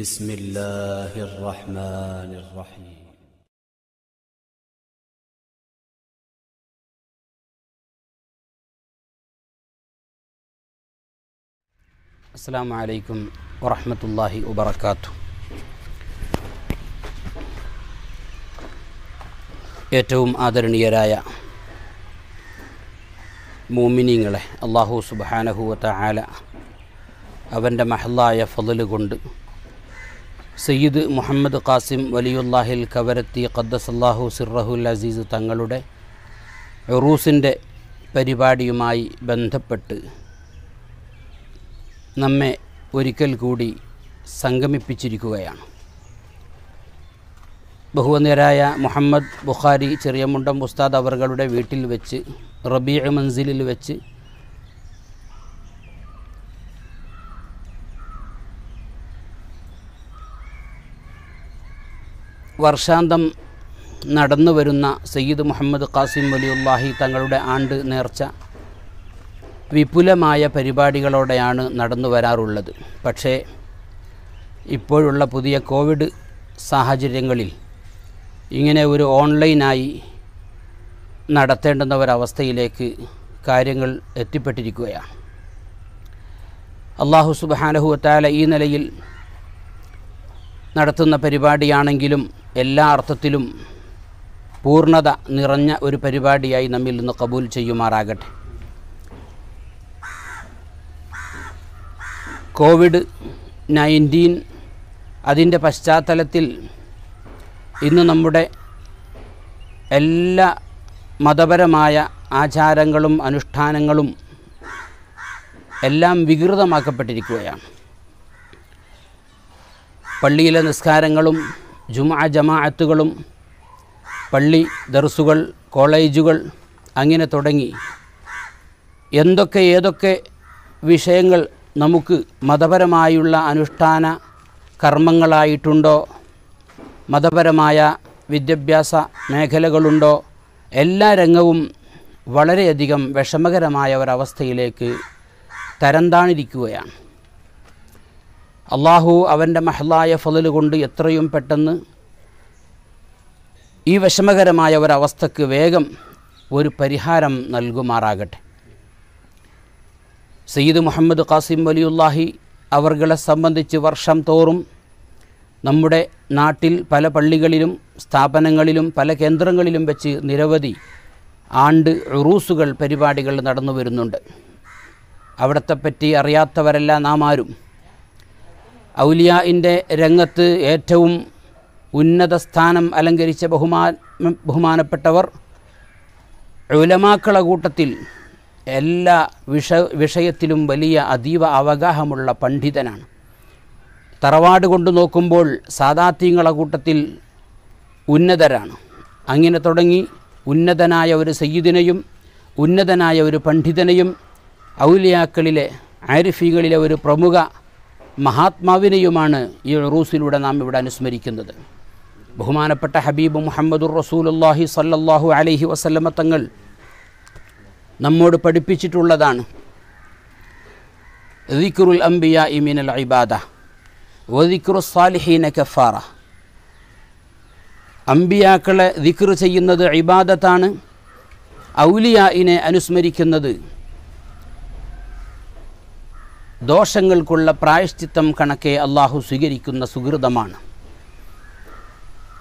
بسم الله الرحمن الرحيم السلام عليكم ورحمة الله وبركاته ഏറ്റവും ആദരണീയരായ മോമിനിങ്ങളെ അള്ളാഹു സുബാനഹുവത്ത ആല അവൻ്റെ മഹല്ലായ ഫതില് കൊണ്ട് സയ്യിദ് മുഹമ്മദ് ഖാസിം വലിയുല്ലാഹിൽ കവരത്തി ഖദ്ദസല്ലാഹു സിറഹുൽ അസീസ് തങ്ങളുടെ റൂസിൻ്റെ പരിപാടിയുമായി ബന്ധപ്പെട്ട് നമ്മെ ഒരിക്കൽ കൂടി സംഗമിപ്പിച്ചിരിക്കുകയാണ് ബഹുവനേരായ മുഹമ്മദ് ബുഖാരി ചെറിയമുണ്ടം ഉസ്താദ് അവറുകളുടെ വീട്ടിൽ വെച്ച് റബീ മൻസിലിൽ വെച്ച് വർഷാന്തം നടന്നു വരുന്ന സയ്യിദ് മുഹമ്മദ് ഖാസിം വലിയുല്ലാഹി തങ്ങളുടെ ആണ്ട് നേർച്ച വിപുലമായ പരിപാടികളോടെയാണ് നടന്നു വരാറുള്ളത് പക്ഷേ ഇപ്പോഴുള്ള പുതിയ കോവിഡ് സാഹചര്യങ്ങളിൽ ഇങ്ങനെ ഒരു ഓൺലൈനായി നടത്തേണ്ടുന്ന ഒരവസ്ഥയിലേക്ക് കാര്യങ്ങൾ എത്തിപ്പെട്ടിരിക്കുകയാണ് അള്ളാഹു ഈ നിലയിൽ നടത്തുന്ന പരിപാടിയാണെങ്കിലും എല്ലാ അർത്ഥത്തിലും പൂർണ്ണത നിറഞ്ഞ ഒരു പരിപാടിയായി നമ്മിൽ നിന്ന് കബൂൽ ചെയ്യുമാറാകട്ടെ കോവിഡ് നയൻറ്റീൻ അതിൻ്റെ പശ്ചാത്തലത്തിൽ ഇന്ന് നമ്മുടെ എല്ലാ മതപരമായ ആചാരങ്ങളും അനുഷ്ഠാനങ്ങളും എല്ലാം വികൃതമാക്കപ്പെട്ടിരിക്കുകയാണ് പള്ളിയിലെ നിസ്കാരങ്ങളും ജുമാ ജമാഅത്തുകളും പള്ളി ദർസുകൾ കോളേജുകൾ അങ്ങനെ തുടങ്ങി എന്തൊക്കെ ഏതൊക്കെ വിഷയങ്ങൾ നമുക്ക് മതപരമായുള്ള അനുഷ്ഠാന കർമ്മങ്ങളായിട്ടുണ്ടോ മതപരമായ വിദ്യാഭ്യാസ മേഖലകളുണ്ടോ എല്ലാ രംഗവും വളരെയധികം വിഷമകരമായ ഒരവസ്ഥയിലേക്ക് തരംതാണിരിക്കുകയാണ് അള്ളാഹു അവൻ്റെ മഹ്ലായ ഫലൽ കൊണ്ട് എത്രയും പെട്ടെന്ന് ഈ വിഷമകരമായ ഒരവസ്ഥക്ക് വേഗം ഒരു പരിഹാരം നൽകുമാറാകട്ടെ സയ്യിദ് മുഹമ്മദ് ഖാസിം വലിയുല്ലാഹി അവർകളെ സംബന്ധിച്ച് വർഷം തോറും നമ്മുടെ നാട്ടിൽ പല പള്ളികളിലും സ്ഥാപനങ്ങളിലും പല കേന്ദ്രങ്ങളിലും വെച്ച് നിരവധി ആണ്ട് റൂസുകൾ പരിപാടികൾ നടന്നു വരുന്നുണ്ട് പറ്റി അറിയാത്തവരല്ല നാം ആരും ഔലിയായിൻ്റെ രംഗത്ത് ഏറ്റവും ഉന്നത സ്ഥാനം അലങ്കരിച്ച ബഹുമാ ബഹുമാനപ്പെട്ടവർ ഉലമാക്കള കൂട്ടത്തിൽ എല്ലാ വിഷ വിഷയത്തിലും വലിയ അതീവ അവഗാഹമുള്ള പണ്ഡിതനാണ് തറവാട് കൊണ്ട് നോക്കുമ്പോൾ സാദാത്യങ്ങളെ കൂട്ടത്തിൽ ഉന്നതരാണ് അങ്ങനെ തുടങ്ങി ഉന്നതനായ ഒരു സയ്യിദിനെയും ഉന്നതനായ ഒരു പണ്ഡിതനെയും ഔലിയാക്കളിലെ ആരിഫികളിലെ ഒരു പ്രമുഖ മഹാത്മാവിനെയുമാണ് ഈ റൂസിലൂടെ നാം ഇവിടെ അനുസ്മരിക്കുന്നത് ബഹുമാനപ്പെട്ട ഹബീബ് മുഹമ്മദുർ റസൂലുല്ലാഹി സല്ലല്ലാഹു അലൈഹി വസല്ലമ തങ്ങൾ നമ്മോട് പഠിപ്പിച്ചിട്ടുള്ളതാണ് ദിക്റുൽ അംബിയ ഇമിനൽ ഇബാദ വദിക്റു സാലിഹീന കഫാറ അംബിയാക്കളെ ദിക്ർ ചെയ്യുന്നത് ഇബാദത്താണ് ഔലിയായിനെ അനുസ്മരിക്കുന്നത് ദോഷങ്ങൾക്കുള്ള പ്രായശ്ചിത്തം കണക്കെ അള്ളാഹു സ്വീകരിക്കുന്ന സുഹൃതമാണ്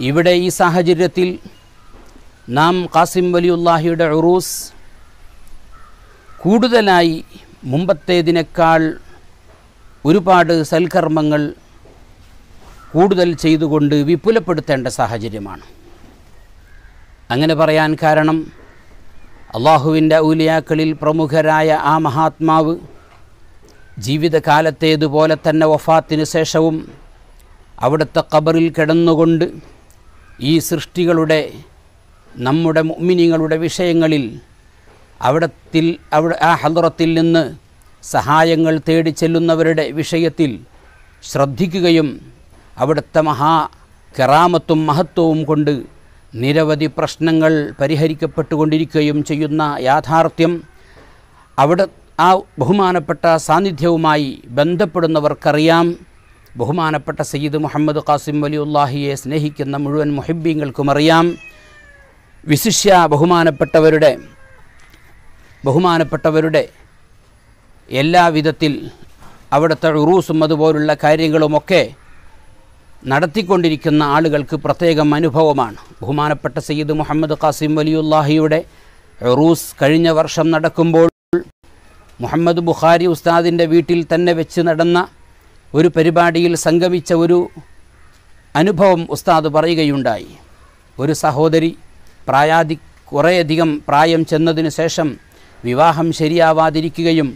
ഇവിടെ ഈ സാഹചര്യത്തിൽ നാം കാസിം ഉള്ളാഹിയുടെ ഉറൂസ് കൂടുതലായി മുമ്പത്തേതിനേക്കാൾ ഒരുപാട് സൽക്കർമ്മങ്ങൾ കൂടുതൽ ചെയ്തുകൊണ്ട് വിപുലപ്പെടുത്തേണ്ട സാഹചര്യമാണ് അങ്ങനെ പറയാൻ കാരണം അള്ളാഹുവിൻ്റെ ഔലിയാക്കളിൽ പ്രമുഖരായ ആ മഹാത്മാവ് ജീവിതകാലത്തേതുപോലെ തന്നെ വഫാത്തിന് ശേഷവും അവിടുത്തെ ഖബറിൽ കിടന്നുകൊണ്ട് ഈ സൃഷ്ടികളുടെ നമ്മുടെ മുമ്മിനികളുടെ വിഷയങ്ങളിൽ അവിടത്തിൽ അവിടെ ആ ഹദ്റത്തിൽ നിന്ന് സഹായങ്ങൾ തേടി ചെല്ലുന്നവരുടെ വിഷയത്തിൽ ശ്രദ്ധിക്കുകയും അവിടുത്തെ മഹാ കെറാമത്തും മഹത്വവും കൊണ്ട് നിരവധി പ്രശ്നങ്ങൾ പരിഹരിക്കപ്പെട്ടുകൊണ്ടിരിക്കുകയും ചെയ്യുന്ന യാഥാർത്ഥ്യം അവിടെ ആ ബഹുമാനപ്പെട്ട സാന്നിധ്യവുമായി ബന്ധപ്പെടുന്നവർക്കറിയാം ബഹുമാനപ്പെട്ട സയ്യിദ് മുഹമ്മദ് ഖാസിം ഉള്ളാഹിയെ സ്നേഹിക്കുന്ന മുഴുവൻ മുഹിബ്യങ്ങൾക്കും അറിയാം വിശിഷ്യ ബഹുമാനപ്പെട്ടവരുടെ ബഹുമാനപ്പെട്ടവരുടെ എല്ലാ വിധത്തിൽ അവിടുത്തെ ഉറൂസും അതുപോലുള്ള കാര്യങ്ങളുമൊക്കെ നടത്തിക്കൊണ്ടിരിക്കുന്ന ആളുകൾക്ക് പ്രത്യേകം അനുഭവമാണ് ബഹുമാനപ്പെട്ട സയ്യിദ് മുഹമ്മദ് ഖാസിം വലിയുല്ലാഹിയുടെ റൂസ് കഴിഞ്ഞ വർഷം നടക്കുമ്പോൾ മുഹമ്മദ് ബുഖാരി ഉസ്താദിൻ്റെ വീട്ടിൽ തന്നെ വെച്ച് നടന്ന ഒരു പരിപാടിയിൽ സംഗമിച്ച ഒരു അനുഭവം ഉസ്താദ് പറയുകയുണ്ടായി ഒരു സഹോദരി പ്രായാധി കുറേയധികം പ്രായം ചെന്നതിന് ശേഷം വിവാഹം ശരിയാവാതിരിക്കുകയും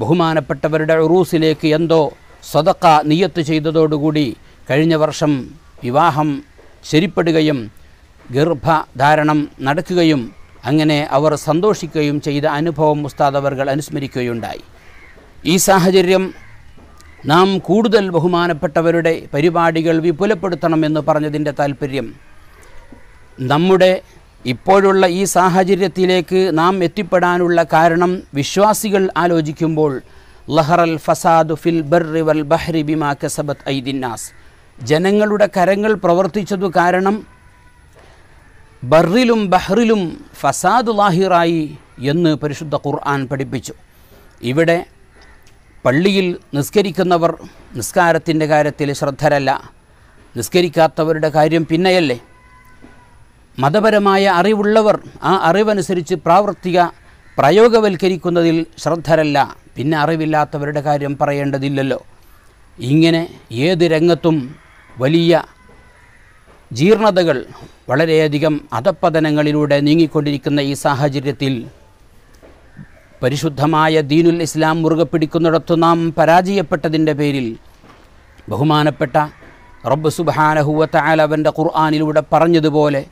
ബഹുമാനപ്പെട്ടവരുടെ ഉറൂസിലേക്ക് എന്തോ സ്വതക്ക നിയത്ത് ചെയ്തതോടുകൂടി കഴിഞ്ഞ വർഷം വിവാഹം ശരിപ്പെടുകയും ഗർഭധാരണം നടക്കുകയും അങ്ങനെ അവർ സന്തോഷിക്കുകയും ചെയ്ത അനുഭവം ഉസ്താദ് അവർകൾ അനുസ്മരിക്കുകയുണ്ടായി ഈ സാഹചര്യം നാം കൂടുതൽ ബഹുമാനപ്പെട്ടവരുടെ പരിപാടികൾ വിപുലപ്പെടുത്തണമെന്ന് പറഞ്ഞതിൻ്റെ താല്പര്യം നമ്മുടെ ഇപ്പോഴുള്ള ഈ സാഹചര്യത്തിലേക്ക് നാം എത്തിപ്പെടാനുള്ള കാരണം വിശ്വാസികൾ ആലോചിക്കുമ്പോൾ ലഹറൽ ഫസാദു ഫിൽ ബർറി വൽ ബഹ്റി ബിമാ കസബത്ത് ഐദിന്നാസ് ജനങ്ങളുടെ കരങ്ങൾ പ്രവർത്തിച്ചതു കാരണം ബറിലും ബഹ്റിലും ഫസാദ് ലാഹിറായി എന്ന് പരിശുദ്ധ ഖുർആൻ പഠിപ്പിച്ചു ഇവിടെ പള്ളിയിൽ നിസ്കരിക്കുന്നവർ നിസ്കാരത്തിൻ്റെ കാര്യത്തിൽ ശ്രദ്ധരല്ല നിസ്കരിക്കാത്തവരുടെ കാര്യം പിന്നെയല്ലേ മതപരമായ അറിവുള്ളവർ ആ അറിവനുസരിച്ച് പ്രാവർത്തിക പ്രയോഗവൽക്കരിക്കുന്നതിൽ ശ്രദ്ധരല്ല പിന്നെ അറിവില്ലാത്തവരുടെ കാര്യം പറയേണ്ടതില്ലല്ലോ ഇങ്ങനെ ഏത് രംഗത്തും വലിയ ജീർണതകൾ വളരെയധികം അധപ്പതനങ്ങളിലൂടെ നീങ്ങിക്കൊണ്ടിരിക്കുന്ന ഈ സാഹചര്യത്തിൽ പരിശുദ്ധമായ ദീനുൽ ഇസ്ലാം മുറുകെ പിടിക്കുന്നിടത്തു നാം പരാജയപ്പെട്ടതിൻ്റെ പേരിൽ ബഹുമാനപ്പെട്ട റബ്ബ് സുബാനഹുവത്തായാൽ ഖുർആാനിലൂടെ പറഞ്ഞതുപോലെ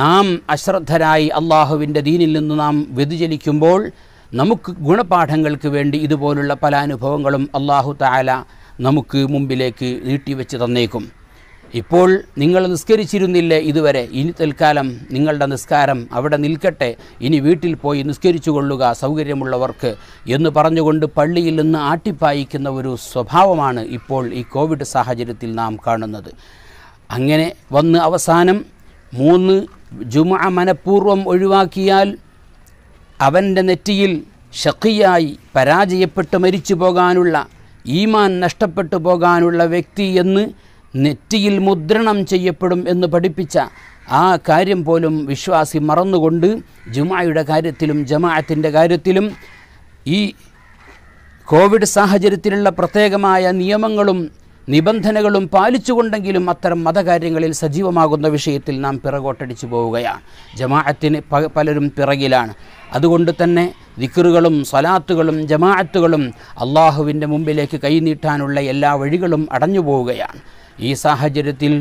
നാം അശ്രദ്ധരായി അള്ളാഹുവിൻ്റെ ദീനിൽ നിന്ന് നാം വ്യതിചലിക്കുമ്പോൾ നമുക്ക് ഗുണപാഠങ്ങൾക്ക് വേണ്ടി ഇതുപോലുള്ള പല അനുഭവങ്ങളും അള്ളാഹു തായാല നമുക്ക് മുമ്പിലേക്ക് നീട്ടിവെച്ച് തന്നേക്കും ഇപ്പോൾ നിങ്ങൾ നിസ്കരിച്ചിരുന്നില്ല ഇതുവരെ ഇനി തൽക്കാലം നിങ്ങളുടെ നിസ്കാരം അവിടെ നിൽക്കട്ടെ ഇനി വീട്ടിൽ പോയി നിസ്കരിച്ചു കൊള്ളുക സൗകര്യമുള്ളവർക്ക് എന്ന് പറഞ്ഞുകൊണ്ട് പള്ളിയിൽ നിന്ന് ആട്ടിപ്പായിക്കുന്ന ഒരു സ്വഭാവമാണ് ഇപ്പോൾ ഈ കോവിഡ് സാഹചര്യത്തിൽ നാം കാണുന്നത് അങ്ങനെ വന്ന് അവസാനം മൂന്ന് ജുമ മനഃപൂർവ്വം ഒഴിവാക്കിയാൽ അവൻ്റെ നെറ്റിയിൽ ഷഖിയായി പരാജയപ്പെട്ട് മരിച്ചു പോകാനുള്ള ഈമാൻ നഷ്ടപ്പെട്ടു പോകാനുള്ള വ്യക്തി എന്ന് നെറ്റിയിൽ മുദ്രണം ചെയ്യപ്പെടും എന്ന് പഠിപ്പിച്ച ആ കാര്യം പോലും വിശ്വാസി മറന്നുകൊണ്ട് ജുമായുടെ കാര്യത്തിലും ജമാഅത്തിൻ്റെ കാര്യത്തിലും ഈ കോവിഡ് സാഹചര്യത്തിലുള്ള പ്രത്യേകമായ നിയമങ്ങളും നിബന്ധനകളും പാലിച്ചുകൊണ്ടെങ്കിലും അത്തരം മതകാര്യങ്ങളിൽ സജീവമാകുന്ന വിഷയത്തിൽ നാം പിറകോട്ടടിച്ചു പോവുകയാണ് ജമാഅത്തിന് പലരും പിറകിലാണ് അതുകൊണ്ട് തന്നെ ദിക്കറുകളും സലാത്തുകളും ജമാഅത്തുകളും അള്ളാഹുവിൻ്റെ മുമ്പിലേക്ക് കൈനീട്ടാനുള്ള എല്ലാ വഴികളും അടഞ്ഞു പോവുകയാണ് ഈ സാഹചര്യത്തിൽ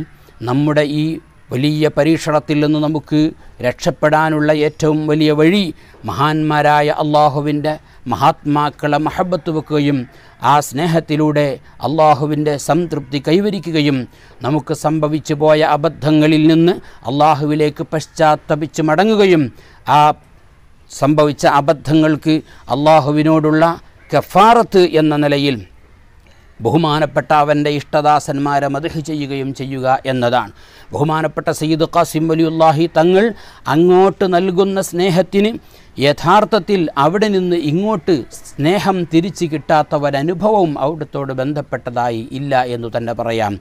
നമ്മുടെ ഈ വലിയ പരീക്ഷണത്തിൽ നിന്ന് നമുക്ക് രക്ഷപ്പെടാനുള്ള ഏറ്റവും വലിയ വഴി മഹാന്മാരായ അള്ളാഹുവിൻ്റെ മഹാത്മാക്കളെ മഹബത്ത് വെക്കുകയും ആ സ്നേഹത്തിലൂടെ അള്ളാഹുവിൻ്റെ സംതൃപ്തി കൈവരിക്കുകയും നമുക്ക് സംഭവിച്ചു പോയ അബദ്ധങ്ങളിൽ നിന്ന് അള്ളാഹുവിലേക്ക് പശ്ചാത്തപിച്ച് മടങ്ങുകയും ആ സംഭവിച്ച അബദ്ധങ്ങൾക്ക് അള്ളാഹുവിനോടുള്ള കഫാറത്ത് എന്ന നിലയിൽ ബഹുമാനപ്പെട്ട അവൻ്റെ ഇഷ്ടദാസന്മാരെ മധു ചെയ്യുകയും ചെയ്യുക എന്നതാണ് ബഹുമാനപ്പെട്ട സയ്യിദ് ഖാസിം വലിയുല്ലാഹി തങ്ങൾ അങ്ങോട്ട് നൽകുന്ന സ്നേഹത്തിന് യഥാർത്ഥത്തിൽ അവിടെ നിന്ന് ഇങ്ങോട്ട് സ്നേഹം തിരിച്ചു കിട്ടാത്ത ഒരനുഭവവും അവിടത്തോട് ബന്ധപ്പെട്ടതായി ഇല്ല എന്ന് തന്നെ പറയാം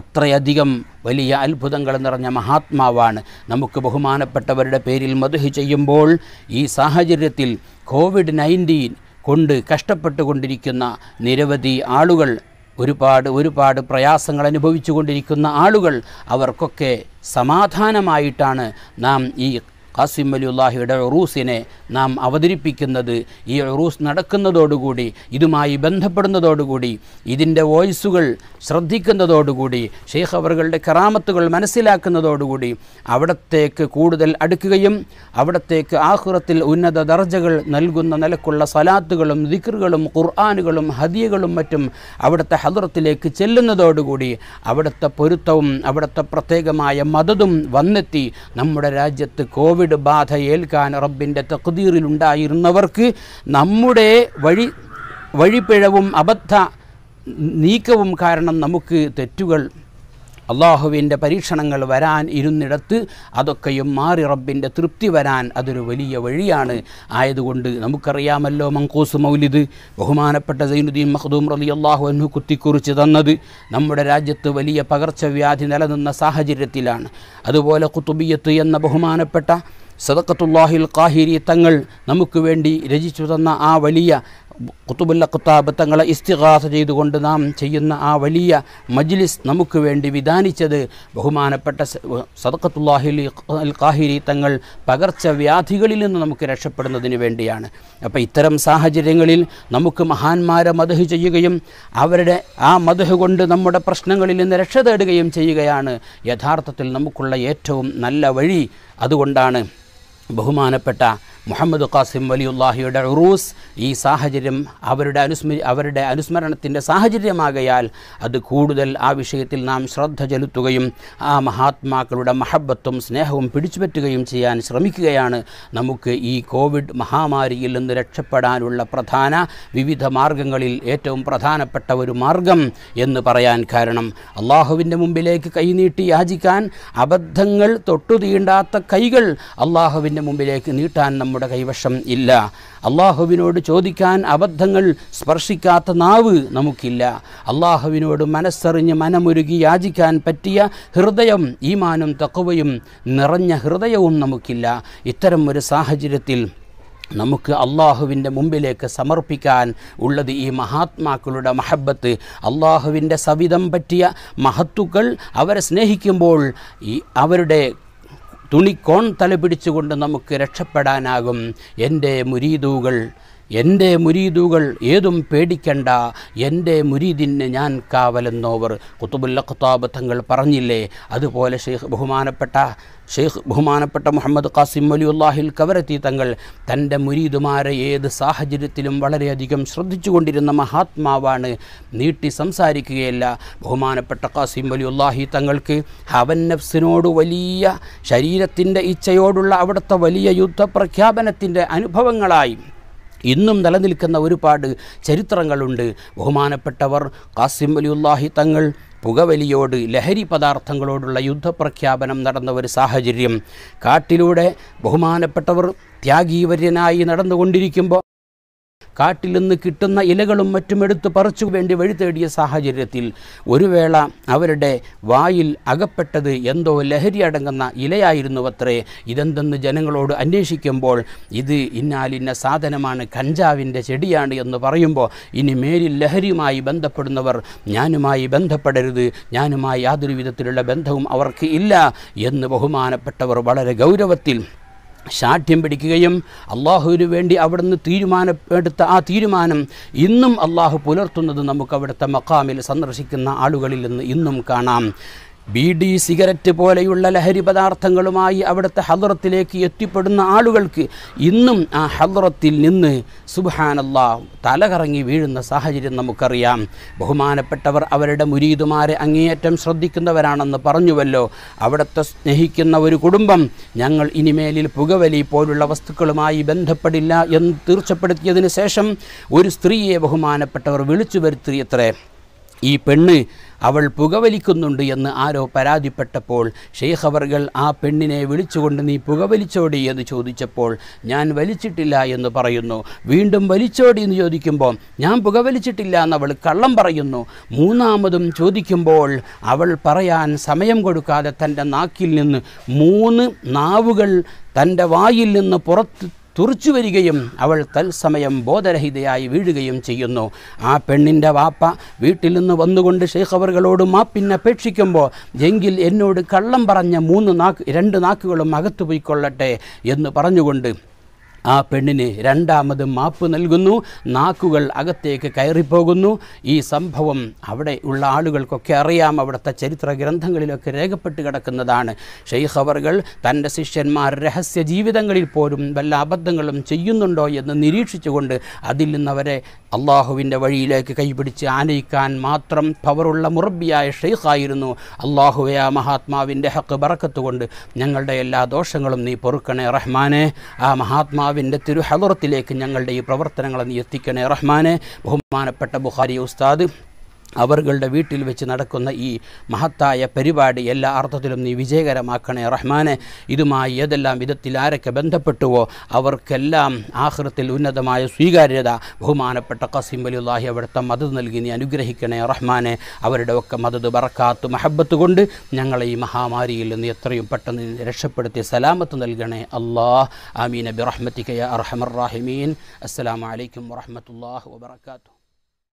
അത്രയധികം വലിയ അത്ഭുതങ്ങൾ നിറഞ്ഞ മഹാത്മാവാണ് നമുക്ക് ബഹുമാനപ്പെട്ടവരുടെ പേരിൽ മധു ചെയ്യുമ്പോൾ ഈ സാഹചര്യത്തിൽ കോവിഡ് നയൻറ്റീൻ കൊണ്ട് കഷ്ടപ്പെട്ടുകൊണ്ടിരിക്കുന്ന നിരവധി ആളുകൾ ഒരുപാട് ഒരുപാട് പ്രയാസങ്ങൾ അനുഭവിച്ചു കൊണ്ടിരിക്കുന്ന ആളുകൾ അവർക്കൊക്കെ സമാധാനമായിട്ടാണ് നാം ഈ ഖാസിം അലിയുല്ലാഹിയുടെ ഉറൂസിനെ നാം അവതരിപ്പിക്കുന്നത് ഈ ഉറൂസ് നടക്കുന്നതോടുകൂടി ഇതുമായി ബന്ധപ്പെടുന്നതോടുകൂടി ഇതിൻ്റെ വോയിസുകൾ ശ്രദ്ധിക്കുന്നതോടുകൂടി ഷെയ്ഖ് അവറുകളുടെ കറാമത്തുകൾ മനസ്സിലാക്കുന്നതോടുകൂടി അവിടത്തേക്ക് കൂടുതൽ അടുക്കുകയും അവിടത്തേക്ക് ആഹുറത്തിൽ ഉന്നത ദർജകൾ നൽകുന്ന നിലക്കുള്ള സലാത്തുകളും ദിക്റുകളും ഖുർആാനുകളും ഹദിയകളും മറ്റും അവിടുത്തെ ഹദുറത്തിലേക്ക് ചെല്ലുന്നതോടുകൂടി അവിടുത്തെ പൊരുത്തവും അവിടുത്തെ പ്രത്യേകമായ മതതും വന്നെത്തി നമ്മുടെ രാജ്യത്ത് കോവിഡ് കോവിഡ് ബാധ ഏൽക്കാൻ റബ്ബിൻ്റെ തക്തീറിലുണ്ടായിരുന്നവർക്ക് നമ്മുടെ വഴി വഴിപ്പിഴവും അബദ്ധ നീക്കവും കാരണം നമുക്ക് തെറ്റുകൾ അള്ളാഹുവിൻ്റെ പരീക്ഷണങ്ങൾ വരാൻ ഇരുന്നിടത്ത് അതൊക്കെയും മാറി റബ്ബിൻ്റെ തൃപ്തി വരാൻ അതൊരു വലിയ വഴിയാണ് ആയതുകൊണ്ട് നമുക്കറിയാമല്ലോ മങ്കൂസ് മൗലിദ് ബഹുമാനപ്പെട്ട സൈനുദ്ദീൻ മഹദൂം റലി അള്ളാഹു അന്നു കുത്തിക്കുറിച്ച് തന്നത് നമ്മുടെ രാജ്യത്ത് വലിയ പകർച്ചവ്യാധി നിലനിന്ന സാഹചര്യത്തിലാണ് അതുപോലെ കുത്തുബിയത്ത് എന്ന ബഹുമാനപ്പെട്ട സദക്കത്തുല്ലാഹിൽ കാഹിരി തങ്ങൾ നമുക്ക് വേണ്ടി രചിച്ചു തന്ന ആ വലിയ കുത്തുബുല്ല കുത്താബത്തങ്ങളെ ഇസ്തിഹാസ ചെയ്തുകൊണ്ട് നാം ചെയ്യുന്ന ആ വലിയ മജ്ലിസ് നമുക്ക് വേണ്ടി വിധാനിച്ചത് ബഹുമാനപ്പെട്ട അൽ കാഹിരി തങ്ങൾ പകർച്ചവ്യാധികളിൽ നിന്ന് നമുക്ക് രക്ഷപ്പെടുന്നതിന് വേണ്ടിയാണ് അപ്പോൾ ഇത്തരം സാഹചര്യങ്ങളിൽ നമുക്ക് മഹാന്മാരെ മധു ചെയ്യുകയും അവരുടെ ആ മധു കൊണ്ട് നമ്മുടെ പ്രശ്നങ്ങളിൽ നിന്ന് രക്ഷ തേടുകയും ചെയ്യുകയാണ് യഥാർത്ഥത്തിൽ നമുക്കുള്ള ഏറ്റവും നല്ല വഴി അതുകൊണ്ടാണ് ബഹുമാനപ്പെട്ട മുഹമ്മദ് ഖാസിം വലിയുല്ലാഹിയുടെ ഉറൂസ് ഈ സാഹചര്യം അവരുടെ അനുസ്മരി അവരുടെ അനുസ്മരണത്തിൻ്റെ സാഹചര്യമാകയാൽ അത് കൂടുതൽ ആ വിഷയത്തിൽ നാം ശ്രദ്ധ ചെലുത്തുകയും ആ മഹാത്മാക്കളുടെ മഹബത്തും സ്നേഹവും പിടിച്ചുപറ്റുകയും ചെയ്യാൻ ശ്രമിക്കുകയാണ് നമുക്ക് ഈ കോവിഡ് മഹാമാരിയിൽ നിന്ന് രക്ഷപ്പെടാനുള്ള പ്രധാന വിവിധ മാർഗങ്ങളിൽ ഏറ്റവും പ്രധാനപ്പെട്ട ഒരു മാർഗം എന്ന് പറയാൻ കാരണം അള്ളാഹുവിൻ്റെ മുമ്പിലേക്ക് കൈനീട്ടി യാചിക്കാൻ അബദ്ധങ്ങൾ തൊട്ടുതീണ്ടാത്ത കൈകൾ അള്ളാഹുവിൻ്റെ മുമ്പിലേക്ക് നീട്ടാൻ നമ്മൾ നമ്മുടെ കൈവശം ഇല്ല അള്ളാഹുവിനോട് ചോദിക്കാൻ അബദ്ധങ്ങൾ സ്പർശിക്കാത്ത നാവ് നമുക്കില്ല അള്ളാഹുവിനോട് മനസ്സറിഞ്ഞ് മനമൊരുകി യാചിക്കാൻ പറ്റിയ ഹൃദയം ഈമാനും തക്കവയും നിറഞ്ഞ ഹൃദയവും നമുക്കില്ല ഇത്തരം ഒരു സാഹചര്യത്തിൽ നമുക്ക് അള്ളാഹുവിൻ്റെ മുമ്പിലേക്ക് സമർപ്പിക്കാൻ ഉള്ളത് ഈ മഹാത്മാക്കളുടെ മഹബത്ത് അള്ളാഹുവിൻ്റെ സവിധം പറ്റിയ മഹത്തുക്കൾ അവരെ സ്നേഹിക്കുമ്പോൾ ഈ അവരുടെ തുണിക്കോൺ തലപിടിച്ചുകൊണ്ട് നമുക്ക് രക്ഷപ്പെടാനാകും എൻ്റെ മുരീദൂകൾ എൻ്റെ മുരീദുകൾ ഏതും പേടിക്കണ്ട എൻ്റെ മുരീദിന് ഞാൻ കാവലെന്നോവർ കുത്തുബുല്ല കുത്താബ് തങ്ങൾ പറഞ്ഞില്ലേ അതുപോലെ ഷെയ്ഖ് ബഹുമാനപ്പെട്ട ഷെയ്ഖ് ബഹുമാനപ്പെട്ട മുഹമ്മദ് ഖാസിം വലിയുല്ലാഹിൽ കവരത്തി തങ്ങൾ തൻ്റെ മുരീദുമാരെ ഏത് സാഹചര്യത്തിലും വളരെയധികം ശ്രദ്ധിച്ചുകൊണ്ടിരുന്ന മഹാത്മാവാണ് നീട്ടി സംസാരിക്കുകയല്ല ബഹുമാനപ്പെട്ട ഖാസിം വലിയുല്ലാഹി തങ്ങൾക്ക് ഹവൻ നഫ്സിനോട് വലിയ ശരീരത്തിൻ്റെ ഇച്ഛയോടുള്ള അവിടുത്തെ വലിയ യുദ്ധപ്രഖ്യാപനത്തിൻ്റെ അനുഭവങ്ങളായി ഇന്നും നിലനിൽക്കുന്ന ഒരുപാട് ചരിത്രങ്ങളുണ്ട് ബഹുമാനപ്പെട്ടവർ കാസിം അലിയുല്ലാഹി തങ്ങൾ പുകവലിയോട് ലഹരി പദാർത്ഥങ്ങളോടുള്ള യുദ്ധപ്രഖ്യാപനം നടന്ന ഒരു സാഹചര്യം കാട്ടിലൂടെ ബഹുമാനപ്പെട്ടവർ ത്യാഗീവര്യനായി നടന്നുകൊണ്ടിരിക്കുമ്പോൾ കാട്ടിൽ നിന്ന് കിട്ടുന്ന ഇലകളും മറ്റും എടുത്ത് പറിച്ചു വേണ്ടി വഴിതേടിയ സാഹചര്യത്തിൽ ഒരു വേള അവരുടെ വായിൽ അകപ്പെട്ടത് എന്തോ ലഹരി അടങ്ങുന്ന ഇലയായിരുന്നു അത്രേ ഇതെന്തെന്ന് ജനങ്ങളോട് അന്വേഷിക്കുമ്പോൾ ഇത് ഇന്നാലിന്ന സാധനമാണ് കഞ്ചാവിൻ്റെ ചെടിയാണ് എന്ന് പറയുമ്പോൾ ഇനി മേലിൽ ലഹരിയുമായി ബന്ധപ്പെടുന്നവർ ഞാനുമായി ബന്ധപ്പെടരുത് ഞാനുമായി യാതൊരു വിധത്തിലുള്ള ബന്ധവും അവർക്ക് ഇല്ല എന്ന് ബഹുമാനപ്പെട്ടവർ വളരെ ഗൗരവത്തിൽ ശാഠ്യം പിടിക്കുകയും അള്ളാഹുവിന് വേണ്ടി അവിടുന്ന് തീരുമാനം എടുത്ത ആ തീരുമാനം ഇന്നും അള്ളാഹു പുലർത്തുന്നത് നമുക്ക് അവിടുത്തെ മക്കാമിൽ സന്ദർശിക്കുന്ന ആളുകളിൽ നിന്ന് ഇന്നും കാണാം ബീഡി സിഗരറ്റ് പോലെയുള്ള ലഹരി പദാർത്ഥങ്ങളുമായി അവിടുത്തെ ഹദ്റത്തിലേക്ക് എത്തിപ്പെടുന്ന ആളുകൾക്ക് ഇന്നും ആ ഹദ്റത്തിൽ നിന്ന് സുബാനല്ലാ തലകറങ്ങി വീഴുന്ന സാഹചര്യം നമുക്കറിയാം ബഹുമാനപ്പെട്ടവർ അവരുടെ മുരീതുമാരെ അങ്ങേയറ്റം ശ്രദ്ധിക്കുന്നവരാണെന്ന് പറഞ്ഞുവല്ലോ അവിടുത്തെ സ്നേഹിക്കുന്ന ഒരു കുടുംബം ഞങ്ങൾ ഇനിമേലിൽ പുകവലി പോലുള്ള വസ്തുക്കളുമായി ബന്ധപ്പെടില്ല എന്ന് തീർച്ചപ്പെടുത്തിയതിന് ശേഷം ഒരു സ്ത്രീയെ ബഹുമാനപ്പെട്ടവർ വിളിച്ചു വരുത്തിയത്രേ ഈ പെണ്ണ് അവൾ പുകവലിക്കുന്നുണ്ട് എന്ന് ആരോ പരാതിപ്പെട്ടപ്പോൾ ഷെയ്ഖ് ആ പെണ്ണിനെ വിളിച്ചുകൊണ്ട് നീ പുകവലിച്ചോടി എന്ന് ചോദിച്ചപ്പോൾ ഞാൻ വലിച്ചിട്ടില്ല എന്ന് പറയുന്നു വീണ്ടും വലിച്ചോടി എന്ന് ചോദിക്കുമ്പോൾ ഞാൻ പുകവലിച്ചിട്ടില്ല എന്ന് അവൾ കള്ളം പറയുന്നു മൂന്നാമതും ചോദിക്കുമ്പോൾ അവൾ പറയാൻ സമയം കൊടുക്കാതെ തൻ്റെ നാക്കിൽ നിന്ന് മൂന്ന് നാവുകൾ തൻ്റെ വായിൽ നിന്ന് പുറത്ത് തുറച്ചു വരികയും അവൾ തത്സമയം ബോധരഹിതയായി വീഴുകയും ചെയ്യുന്നു ആ പെണ്ണിൻ്റെ വാപ്പ വീട്ടിൽ നിന്ന് വന്നുകൊണ്ട് ഷെയ്ഖ് അവർകളോട് മാപ്പിന്നപേക്ഷിക്കുമ്പോൾ എങ്കിൽ എന്നോട് കള്ളം പറഞ്ഞ മൂന്ന് നാക്ക് രണ്ട് നാക്കുകളും അകത്തു പോയിക്കൊള്ളട്ടെ എന്ന് പറഞ്ഞുകൊണ്ട് ആ പെണ്ണിന് രണ്ടാമത് മാപ്പ് നൽകുന്നു നാക്കുകൾ അകത്തേക്ക് കയറിപ്പോകുന്നു ഈ സംഭവം അവിടെ ഉള്ള ആളുകൾക്കൊക്കെ അറിയാം അവിടുത്തെ ചരിത്ര ഗ്രന്ഥങ്ങളിലൊക്കെ രേഖപ്പെട്ട് കിടക്കുന്നതാണ് ഷെയ്ഖ് തൻ്റെ ശിഷ്യന്മാർ രഹസ്യ ജീവിതങ്ങളിൽ പോലും വല്ല അബദ്ധങ്ങളും ചെയ്യുന്നുണ്ടോ എന്ന് നിരീക്ഷിച്ചുകൊണ്ട് അതിൽ നിന്നവരെ അള്ളാഹുവിൻ്റെ വഴിയിലേക്ക് കൈപിടിച്ച് ആനയിക്കാൻ മാത്രം പവറുള്ള മുറബിയായ ഷെയ്ഖായിരുന്നു അള്ളാഹുവെ ആ മഹാത്മാവിൻ്റെ ഹക്ക് പറക്കത്തുകൊണ്ട് ഞങ്ങളുടെ എല്ലാ ദോഷങ്ങളും നീ പൊറുക്കണേ റഹ്മാനെ ആ മഹാത്മാവ് കർത്താവിൻ്റെ തിരുഹലുറത്തിലേക്ക് ഞങ്ങളുടെ ഈ പ്രവർത്തനങ്ങളെ എത്തിക്കണേ റഹ്മാനെ ബഹുമാനപ്പെട്ട ബുഹാരി ഉസ്താദ് അവരുടെ വീട്ടിൽ വെച്ച് നടക്കുന്ന ഈ മഹത്തായ പരിപാടി എല്ലാ അർത്ഥത്തിലും നീ വിജയകരമാക്കണേ റഹ്മാനെ ഇതുമായി ഏതെല്ലാം വിധത്തിൽ ആരൊക്കെ ബന്ധപ്പെട്ടുവോ അവർക്കെല്ലാം ആഹൃത്തിൽ ഉന്നതമായ സ്വീകാര്യത ബഹുമാനപ്പെട്ട കസിം വലിയുള്ളാഹി അവിടുത്തെ മദത് നൽകി നീ അനുഗ്രഹിക്കണേ റഹ്മാനെ അവരുടെ ഒക്കെ മദത് ബറക്കാത്ത് മഹബത്ത് കൊണ്ട് ഞങ്ങളെ ഈ മഹാമാരിയിൽ നിന്ന് എത്രയും പെട്ടെന്ന് രക്ഷപ്പെടുത്തി സലാമത്ത് നൽകണേ അള്ളാഹ് ആമീൻ അബി റഹ്മത്തിക്കയ അർഹമർ റാഹിമീൻ അസ്സലാമലൈക്കും വറഹമത്തല്ലാഹ് വാത്തു